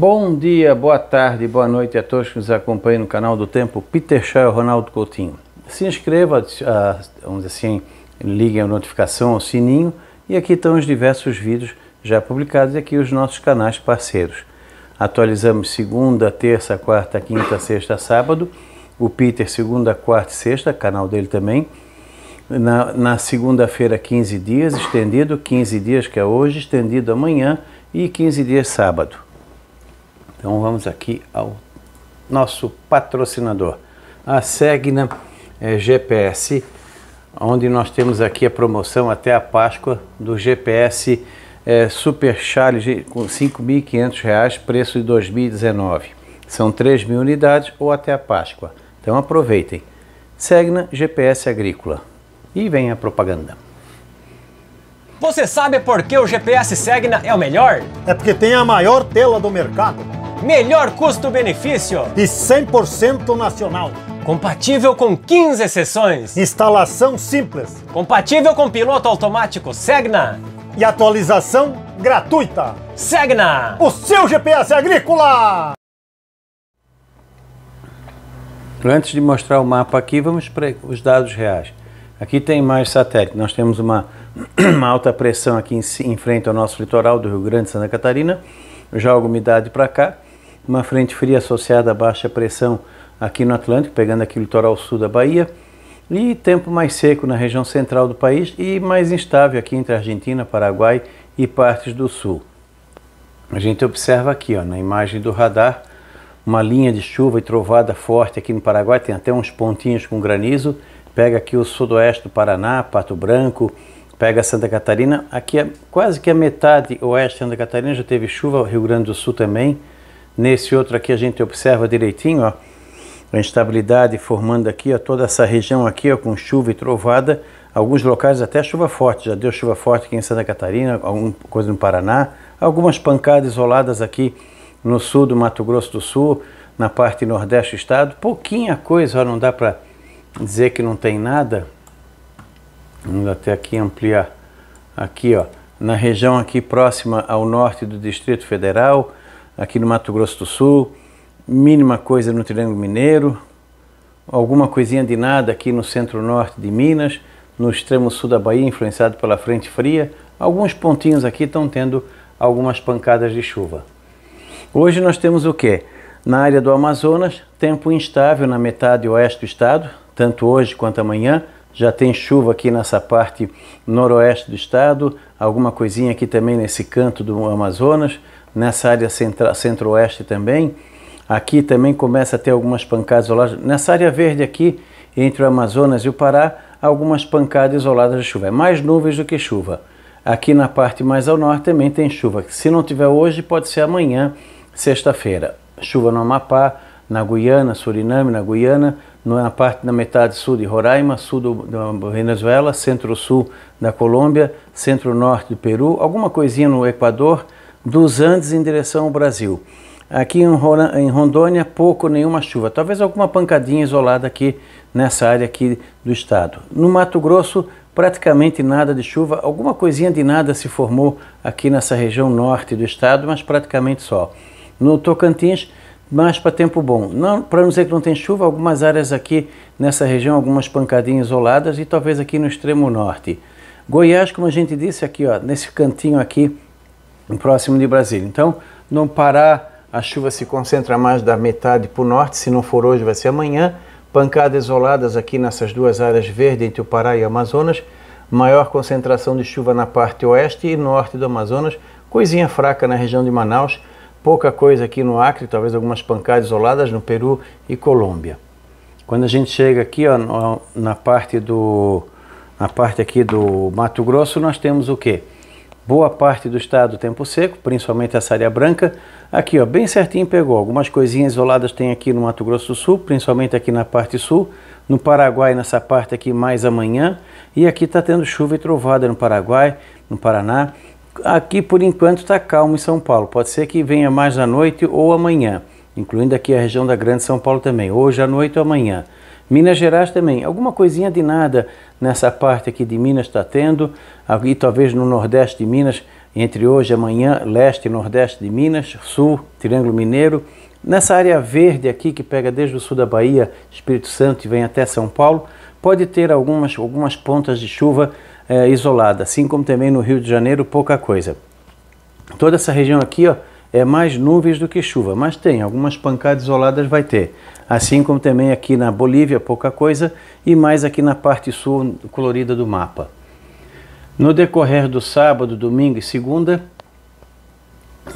Bom dia, boa tarde, boa noite a todos que nos acompanham no canal do Tempo. Peter Shaw, Ronaldo Coutinho. Se inscreva, ah, vamos dizer assim, liguem a notificação o sininho e aqui estão os diversos vídeos já publicados e aqui os nossos canais parceiros. Atualizamos segunda, terça, quarta, quinta, sexta, sábado. O Peter, segunda, quarta e sexta, canal dele também. Na, na segunda-feira, 15 dias, estendido, 15 dias que é hoje, estendido amanhã e 15 dias sábado. Então vamos aqui ao nosso patrocinador, a Segna é, GPS, onde nós temos aqui a promoção até a Páscoa do GPS é, Super Challenge com R$ 5.500, preço de 2019. São 3 mil unidades ou até a Páscoa. Então aproveitem. Segna GPS Agrícola. E vem a propaganda. Você sabe por que o GPS Segna é o melhor? É porque tem a maior tela do mercado melhor custo-benefício e 100% nacional. Compatível com 15 sessões. Instalação simples. Compatível com piloto automático Segna. E atualização gratuita. Segna, o seu GPS agrícola! Antes de mostrar o mapa aqui, vamos para os dados reais. Aqui tem mais satélite. Nós temos uma, uma alta pressão aqui em, em, frente ao nosso litoral do Rio Grande, Santa Catarina. Joga umidade para cá uma frente fria associada a baixa pressão aqui no Atlântico, pegando aqui o litoral sul da Bahia, e tempo mais seco na região central do país e mais instável aqui entre Argentina, Paraguai e partes do sul. A gente observa aqui ó, na imagem do radar uma linha de chuva e trovada forte aqui no Paraguai, tem até uns pontinhos com granizo, pega aqui o sudoeste do Paraná, Pato Branco, pega Santa Catarina, aqui é quase que a metade oeste de Santa Catarina já teve chuva, Rio Grande do Sul também, Nesse outro aqui a gente observa direitinho, ó, a instabilidade formando aqui, ó, toda essa região aqui, ó, com chuva e trovada, alguns locais até chuva forte, já deu chuva forte aqui em Santa Catarina, alguma coisa no Paraná, algumas pancadas isoladas aqui no sul do Mato Grosso do Sul, na parte nordeste do estado, pouquinha coisa, ó, não dá para dizer que não tem nada, vamos até aqui ampliar, aqui ó, na região aqui próxima ao norte do Distrito Federal, aqui no Mato Grosso do Sul, mínima coisa no Triângulo Mineiro, alguma coisinha de nada aqui no centro-norte de Minas, no extremo sul da Bahia, influenciado pela frente fria, alguns pontinhos aqui estão tendo algumas pancadas de chuva. Hoje nós temos o que? Na área do Amazonas, tempo instável na metade oeste do estado, tanto hoje quanto amanhã. Já tem chuva aqui nessa parte noroeste do estado, alguma coisinha aqui também nesse canto do Amazonas nessa área centro-oeste também. Aqui também começa a ter algumas pancadas isoladas. Nessa área verde aqui, entre o Amazonas e o Pará, algumas pancadas isoladas de chuva. É mais nuvens do que chuva. Aqui na parte mais ao norte também tem chuva. Se não tiver hoje, pode ser amanhã, sexta-feira. Chuva no Amapá, na Guiana, Suriname, na Guiana, na parte da metade sul de Roraima, sul do, da Venezuela, centro-sul da Colômbia, centro-norte do Peru, alguma coisinha no Equador, dos Andes em direção ao Brasil. Aqui em Rondônia, pouco nenhuma chuva. Talvez alguma pancadinha isolada aqui nessa área aqui do estado. No Mato Grosso, praticamente nada de chuva. Alguma coisinha de nada se formou aqui nessa região norte do estado, mas praticamente só. No Tocantins, mais para tempo bom. Não, para não dizer que não tem chuva, algumas áreas aqui nessa região, algumas pancadinhas isoladas e talvez aqui no extremo norte. Goiás, como a gente disse aqui, ó, nesse cantinho aqui próximo de Brasília. Então, no Pará, a chuva se concentra mais da metade para o norte, se não for hoje, vai ser amanhã. Pancadas isoladas aqui nessas duas áreas verde entre o Pará e o Amazonas. Maior concentração de chuva na parte oeste e norte do Amazonas. Coisinha fraca na região de Manaus. Pouca coisa aqui no Acre, talvez algumas pancadas isoladas no Peru e Colômbia. Quando a gente chega aqui ó, na parte do na parte aqui do Mato Grosso, nós temos o quê? boa parte do estado tempo seco, principalmente essa área branca. Aqui, ó, bem certinho pegou. Algumas coisinhas isoladas tem aqui no Mato Grosso do Sul, principalmente aqui na parte sul. No Paraguai, nessa parte aqui, mais amanhã. E aqui está tendo chuva e trovada no Paraguai, no Paraná. Aqui, por enquanto, está calmo em São Paulo. Pode ser que venha mais à noite ou amanhã, incluindo aqui a região da Grande São Paulo também. Hoje à noite ou amanhã. Minas Gerais também, alguma coisinha de nada nessa parte aqui de Minas está tendo, e talvez no Nordeste de Minas, entre hoje e amanhã, leste e nordeste de Minas, sul, Triângulo Mineiro. Nessa área verde aqui, que pega desde o sul da Bahia, Espírito Santo e vem até São Paulo, pode ter algumas, algumas pontas de chuva é, isolada, assim como também no Rio de Janeiro, pouca coisa. Toda essa região aqui, ó, é mais nuvens do que chuva, mas tem algumas pancadas isoladas vai ter. Assim como também aqui na Bolívia, pouca coisa, e mais aqui na parte sul colorida do mapa. No decorrer do sábado, domingo e segunda,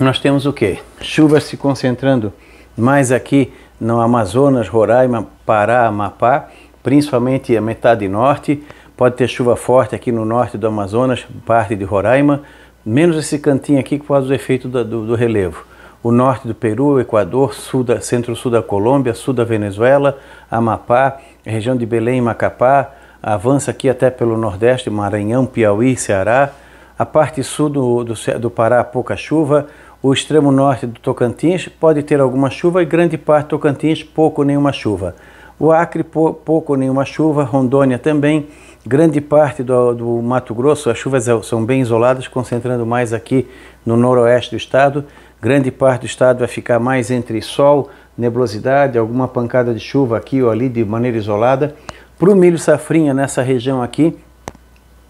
nós temos o que? Chuvas se concentrando mais aqui no Amazonas, Roraima, Pará, Amapá, principalmente a metade norte. Pode ter chuva forte aqui no norte do Amazonas, parte de Roraima menos esse cantinho aqui que faz o efeito do, do, do, relevo. O norte do Peru, Equador, sul da, centro-sul da Colômbia, sul da Venezuela, Amapá, região de Belém e Macapá, avança aqui até pelo nordeste, Maranhão, Piauí, Ceará, a parte sul do, do, do Pará, pouca chuva, o extremo norte do Tocantins pode ter alguma chuva e grande parte do Tocantins pouco nenhuma chuva. O Acre, pouco nenhuma chuva, Rondônia também, grande parte do, do, Mato Grosso, as chuvas é são bem isoladas, concentrando mais aqui no noroeste do estado. Grande parte do estado vai ficar mais entre sol, nebulosidade, alguma pancada de chuva aqui ou ali de maneira isolada. Para o milho safrinha nessa região aqui,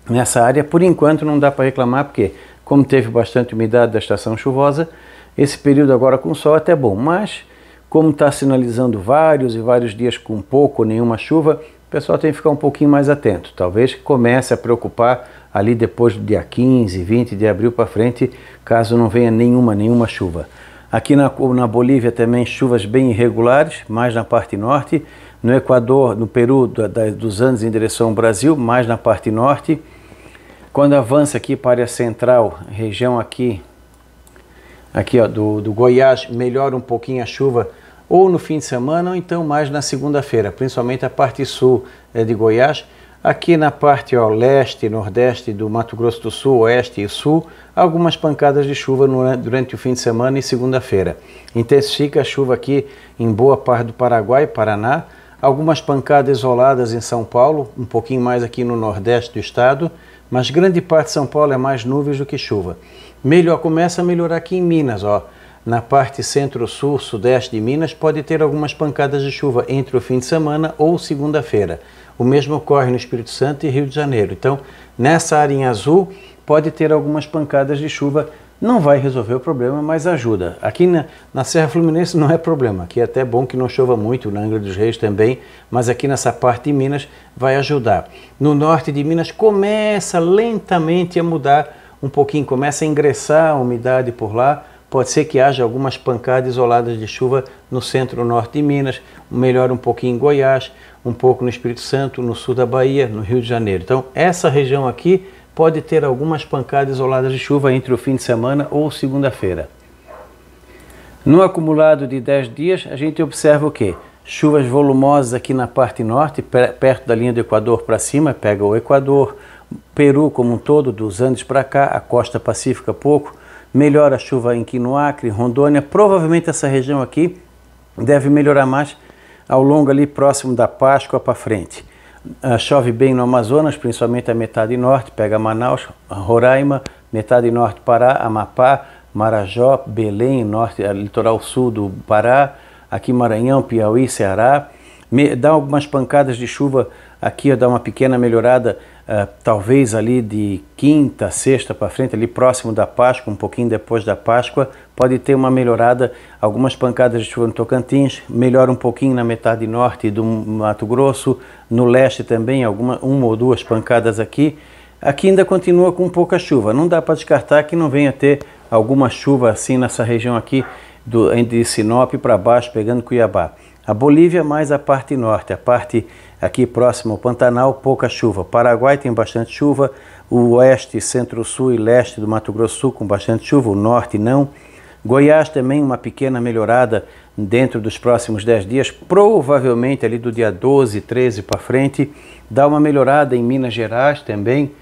nessa área, por enquanto não dá para reclamar, porque como teve bastante umidade da estação chuvosa, esse período agora com sol é até bom, mas como está sinalizando vários e vários dias com pouco ou nenhuma chuva, pessoal tem que ficar um pouquinho mais atento. Talvez comece a preocupar ali depois do dia 15, 20 de abril para frente, caso não venha nenhuma, nenhuma chuva. Aqui na, na Bolívia também chuvas bem irregulares, mais na parte norte. No Equador, no Peru, da, da, dos Andes em direção ao Brasil, mais na parte norte. Quando avança aqui para a área central, região aqui, aqui ó, do, do Goiás, melhora um pouquinho a chuva ou no fim de semana, ou então mais na segunda-feira, principalmente a parte sul eh, de Goiás. Aqui na parte ó, leste e nordeste do Mato Grosso do Sul, oeste e sul, algumas pancadas de chuva no, durante o fim de semana e segunda-feira. Intensifica a chuva aqui em boa parte do Paraguai, Paraná, algumas pancadas isoladas em São Paulo, um pouquinho mais aqui no nordeste do estado, mas grande parte de São Paulo é mais nuvens do que chuva. Melhor começa a melhorar aqui em Minas, ó na parte centro-sul, sudeste de Minas, pode ter algumas pancadas de chuva entre o fim de semana ou segunda-feira. O mesmo ocorre no Espírito Santo e Rio de Janeiro. Então, nessa área em azul, pode ter algumas pancadas de chuva. Não vai resolver o problema, mas ajuda. Aqui na, na Serra Fluminense não é problema. Aqui é até bom que não chova muito, na Angra dos Reis também, mas aqui nessa parte de Minas vai ajudar. No norte de Minas começa lentamente a mudar um pouquinho, começa a ingressar a umidade por lá, Pode ser que haja algumas pancadas isoladas de chuva no centro-norte de Minas, melhor um pouquinho em Goiás, um pouco no Espírito Santo, no sul da Bahia, no Rio de Janeiro. Então, essa região aqui pode ter algumas pancadas isoladas de chuva entre o fim de semana ou segunda-feira. No acumulado de 10 dias, a gente observa o quê? Chuvas volumosas aqui na parte norte, perto da linha do Equador para cima, pega o Equador, Peru como um todo, dos Andes para cá, a costa pacífica pouco, Melhora a chuva aqui no Acre, Rondônia. Provavelmente essa região aqui deve melhorar mais ao longo ali próximo da Páscoa para frente. Uh, chove bem no Amazonas, principalmente a metade norte, pega Manaus, Roraima, metade norte Pará, Amapá, Marajó, Belém, norte, ah, litoral sul do Pará, aqui Maranhão, Piauí, Ceará. Me, dá algumas pancadas de chuva aqui, dá uma pequena melhorada ah, talvez ali de quinta, sexta para frente, ali próximo da Páscoa, um pouquinho depois da Páscoa, pode ter uma melhorada, algumas pancadas de chuva no Tocantins, melhora um pouquinho na metade norte do Mato Grosso, no leste também, alguma, uma ou duas pancadas aqui. Aqui ainda continua com pouca chuva, não dá para descartar que não venha ter alguma chuva assim nessa região aqui, do, de Sinop para baixo, pegando Cuiabá. A Bolívia mais a parte norte, a parte Aqui próximo ao Pantanal, pouca chuva. Paraguai tem bastante chuva, o oeste, centro-sul e leste do Mato Grosso com bastante chuva, o norte não. Goiás também uma pequena melhorada dentro dos próximos 10 dias, provavelmente ali do dia 12, 13 para frente, dá uma melhorada em Minas Gerais também.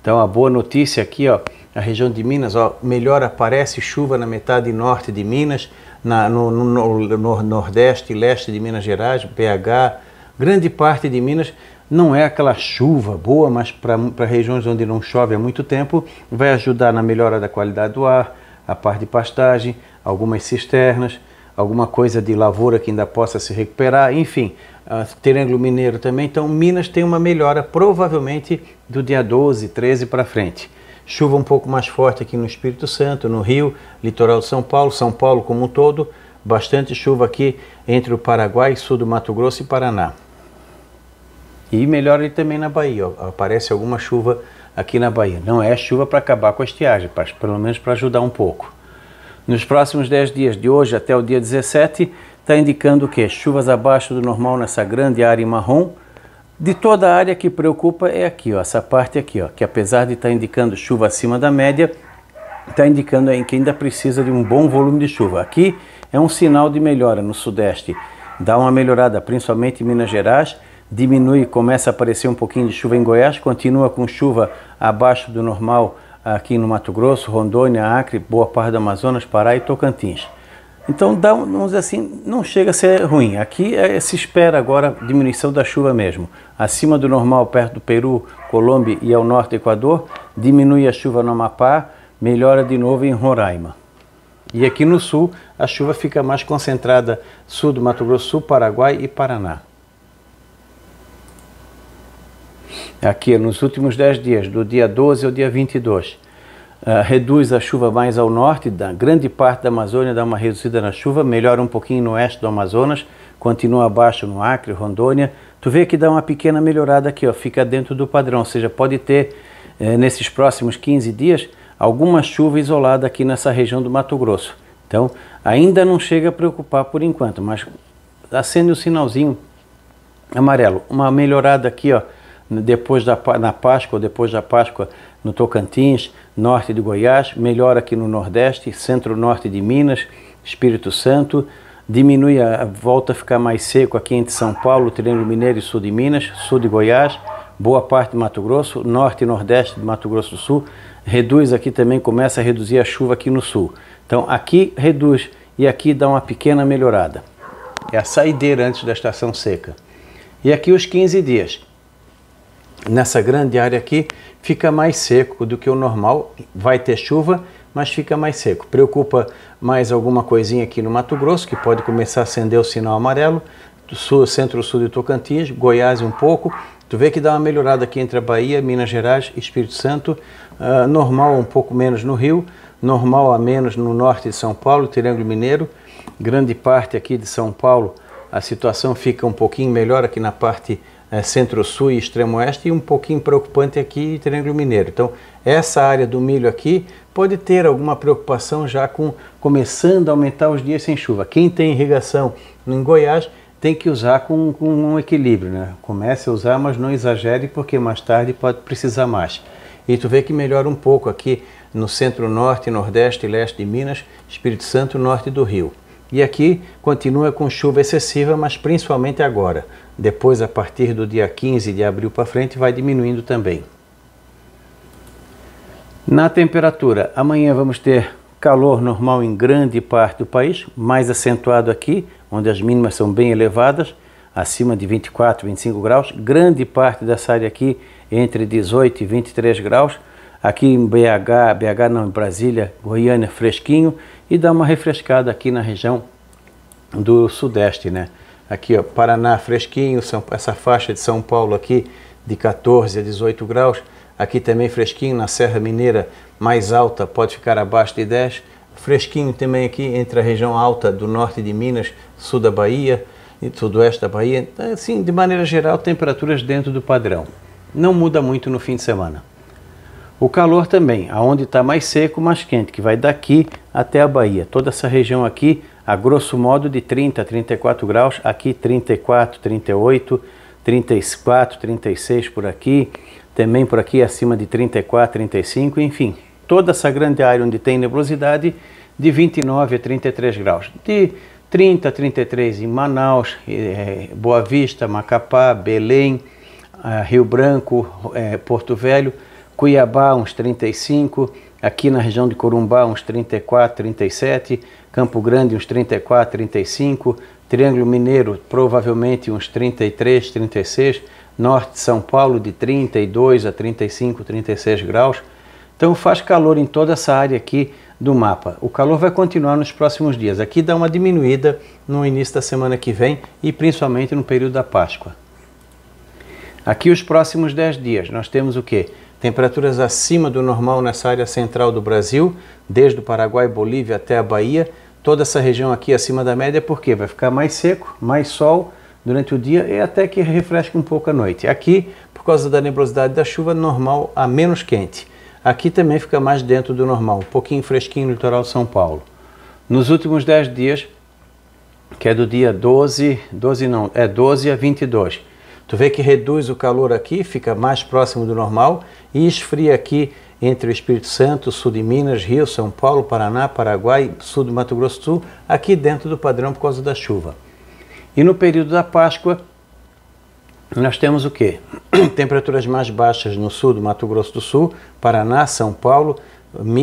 Então a boa notícia aqui, ó, a região de Minas, ó, melhora, aparece chuva na metade norte de Minas, na, no, no, no, no nordeste e leste de Minas Gerais, BH, Grande parte de Minas não é aquela chuva boa, mas para regiões onde não chove há muito tempo, vai ajudar na melhora da qualidade do ar, a parte de pastagem, algumas cisternas, alguma coisa de lavoura que ainda possa se recuperar, enfim, uh, ah, Triângulo Mineiro também. Então, Minas tem uma melhora provavelmente do dia 12, 13 para frente. Chuva um pouco mais forte aqui no Espírito Santo, no Rio, litoral de São Paulo, São Paulo como um todo, bastante chuva aqui entre o Paraguai, sul do Mato Grosso e Paraná. E melhora também na Bahia. Aparece alguma chuva aqui na Bahia. Não é chuva para acabar com a estiagem, mas pelo menos para ajudar um pouco. Nos próximos 10 dias, de hoje até o dia 17, está indicando o quê? Chuvas abaixo do normal nessa grande área marrom. De toda a área que preocupa é aqui, ó, essa parte aqui, ó, que apesar de estar tá indicando chuva acima da média, está indicando aí que ainda precisa de um bom volume de chuva. Aqui é um sinal de melhora no sudeste. Dá uma melhorada, principalmente em Minas Gerais, diminui, começa a aparecer um pouquinho de chuva em Goiás, continua com chuva abaixo do normal aqui no Mato Grosso, Rondônia, Acre, boa parte do Amazonas, Pará e Tocantins. Então, dá, vamos dizer assim, não chega a ser ruim. Aqui é, se espera agora diminuição da chuva mesmo. Acima do normal, perto do Peru, Colômbia e ao norte do Equador, diminui a chuva no Amapá, melhora de novo em Roraima. E aqui no sul, a chuva fica mais concentrada sul do Mato Grosso, Sul, Paraguai e Paraná. aqui nos últimos 10 dias, do dia 12 ao dia 22, uh, eh, reduz a chuva mais ao norte, da grande parte da Amazônia dá uma reduzida na chuva, melhora um pouquinho no oeste do Amazonas, continua abaixo no Acre, Rondônia. Tu vê que dá uma pequena melhorada aqui, ó, fica dentro do padrão, ou seja, pode ter eh, nesses próximos 15 dias alguma chuva isolada aqui nessa região do Mato Grosso. Então, ainda não chega a preocupar por enquanto, mas acende o sinalzinho amarelo, uma melhorada aqui, ó, depois da, na Páscoa, depois da Páscoa no Tocantins, norte de Goiás, melhor aqui no Nordeste, centro-norte de Minas, Espírito Santo, diminui a, volta a ficar mais seco aqui entre São Paulo, Triângulo Mineiro e sul de Minas, sul de Goiás, boa parte de Mato Grosso, norte e nordeste de Mato Grosso do Sul, reduz aqui também, começa a reduzir a chuva aqui no sul. Então aqui reduz e aqui dá uma pequena melhorada. É a saideira antes da estação seca. E aqui os 15 dias nessa grande área aqui, fica mais seco do que o normal. Vai ter chuva, mas fica mais seco. Preocupa mais alguma coisinha aqui no Mato Grosso, que pode começar a acender o sinal amarelo. Sul, Centro-Sul de Tocantins, Goiás um pouco. Tu vê que dá uma melhorada aqui entre a Bahia, Minas Gerais, Espírito Santo. Uh, normal um pouco menos no Rio, normal a menos no norte de São Paulo, Triângulo Mineiro. Grande parte aqui de São Paulo, a situação fica um pouquinho melhor aqui na parte eh, centro-sul e extremo-oeste e um pouquinho preocupante aqui Triângulo Mineiro. Então, essa área do milho aqui pode ter alguma preocupação já com começando a aumentar os dias sem chuva. Quem tem irrigação em Goiás tem que usar com, com um equilíbrio, né? Comece a usar, mas não exagere porque mais tarde pode precisar mais. E tu vê que melhora um pouco aqui no centro-norte, nordeste e leste de Minas, Espírito Santo, norte do Rio. E aqui continua com chuva excessiva, mas principalmente agora. Depois, a partir do dia 15 de abril para frente, vai diminuindo também. Na temperatura, amanhã vamos ter calor normal em grande parte do país, mais acentuado aqui, onde as mínimas são bem elevadas, acima de 24, 25 graus. Grande parte dessa área aqui, entre 18 e 23 graus. Aqui em BH, BH não, em Brasília, Goiânia, fresquinho. E dá uma refrescada aqui na região do Sudeste, né? aqui ó, Paraná fresquinho, São, essa faixa de São Paulo aqui de 14 a 18 graus, aqui também fresquinho, na Serra Mineira mais alta pode ficar abaixo de 10, fresquinho também aqui entre a região alta do norte de Minas, sul da Bahia e sudoeste da Bahia, assim de maneira geral temperaturas dentro do padrão, não muda muito no fim de semana. O calor também, aonde está mais seco, mais quente, que vai daqui até a Bahia. Toda essa região aqui a grosso modo de 30 a 34 graus, aqui 34, 38, 34, 36 por aqui, também por aqui acima de 34, 35, enfim, toda essa grande área onde tem nebulosidade de 29 a 33 graus. De 30 a 33 em Manaus, Boa Vista, Macapá, Belém, Rio Branco, Porto Velho, Cuiabá uns 35 aqui na região de Corumbá uns 34, 37, Campo Grande uns 34, 35, Triângulo Mineiro provavelmente uns 33, 36, Norte de São Paulo de 32 a 35, 36 graus. Então faz calor em toda essa área aqui do mapa. O calor vai continuar nos próximos dias. Aqui dá uma diminuída no início da semana que vem e principalmente no período da Páscoa. Aqui os próximos 10 dias nós temos o que? Temperaturas acima do normal nessa área central do Brasil, desde o Paraguai, Bolívia até a Bahia. Toda essa região aqui acima da média, porque vai ficar mais seco, mais sol durante o dia e até que refresca um pouco à noite. Aqui, por causa da nebulosidade da chuva, normal a menos quente. Aqui também fica mais dentro do normal, um pouquinho fresquinho no litoral de São Paulo. Nos últimos 10 dias, que é do dia 12, 12 não, é 12 a 22, Tu vê que reduz o calor aqui, fica mais próximo do normal e esfria aqui entre o Espírito Santo, sul de Minas, Rio, São Paulo, Paraná, Paraguai, sul do Mato Grosso do Sul, aqui dentro do padrão por causa da chuva. E no período da Páscoa, nós temos o quê? Temperaturas mais baixas no sul do Mato Grosso do Sul, Paraná, São Paulo,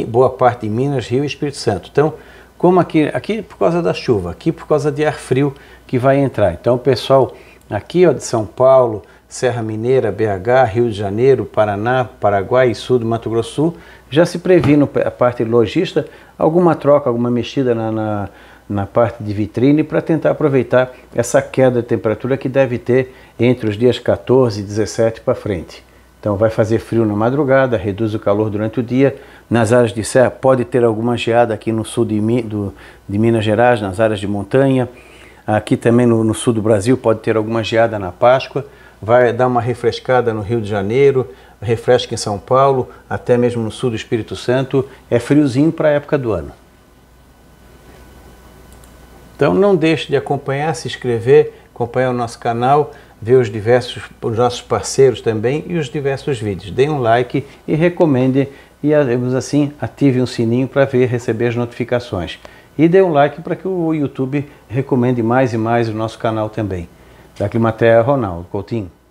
boa parte de Minas, Rio e Espírito Santo. Então, como aqui, aqui por causa da chuva, aqui por causa de ar frio que vai entrar. Então, o pessoal Aqui, ó, de São Paulo, Serra Mineira, BH, Rio de Janeiro, Paraná, Paraguai e sul do Mato Grosso, já se prevê na parte lojista alguma troca, alguma mexida na, na, na parte de vitrine para tentar aproveitar essa queda de temperatura que deve ter entre os dias 14 e 17 para frente. Então vai fazer frio na madrugada, reduz o calor durante o dia. Nas áreas de serra pode ter alguma geada aqui no sul de, do, de Minas Gerais, nas áreas de montanha. Aqui também no, no sul do Brasil pode ter alguma geada na Páscoa. Vai dar uma refrescada no Rio de Janeiro, refresca em São Paulo, até mesmo no sul do Espírito Santo. É friozinho para a época do ano. Então não deixe de acompanhar, se inscrever, acompanhar o nosso canal, ver os diversos os nossos parceiros também e os diversos vídeos. Dê um like e recomende e assim ative o um sininho para ver receber as notificações e dê um like para que o YouTube recomende mais e mais o nosso canal também. Da Climatea, Ronaldo Coutinho.